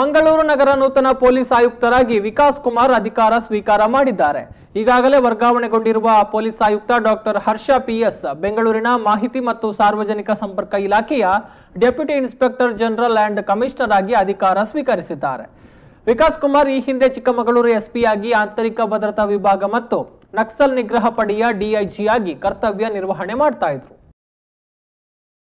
ಮಂಗಳೂರು ನಗರ ನೂತನ ಪೊಲೀಸ್ ಆಯುಕ್ತರಾಗಿ ವಿಕಾಸ್ ಕುಮಾರ್ ಅಧಿಕಾರ ಸ್ವೀಕಾರ ಮಾಡಿದ್ದಾರೆ ಈಗಾಗಲೇ ವರ್ಗಾವಣೆಗೊಂಡಿರುವ ಪೊಲೀಸ್ ಆಯುಕ್ತ ಡಾಕ್ಟರ್ ಹರ್ಷ ಪಿಎಸ್ ಬೆಂಗಳೂರಿನ ಮಾಹಿತಿ ಮತ್ತು ಸಾರ್ವಜನಿಕ ಸಂಪರ್ಕ ಇಲಾಖೆಯ deputy inspector general and commissioner ಆಗಿ ಅಧಿಕಾರ ಸ್ವೀಕರಿಸಿದ್ದಾರೆ ವಿಕಾಸ್ ಕುಮಾರ್ ಈ ಹಿಂದೆ ಚಿಕ್ಕಮಗಳೂರು ಎಸ್ಪಿಯಾಗಿ ಆಂತರಿಕ ಭದ್ರತಾ ವಿಭಾಗ ಮತ್ತು ನಕ್ಸಲ್ ನಿಗ್ರಹ ಪಡೆಯ ಡಿಐಜಿಯಾಗಿ ಕರ್ತವ್ಯ ನಿರ್ವಹಣೆ ಮಾಡ್ತಾ ಇದ್ರು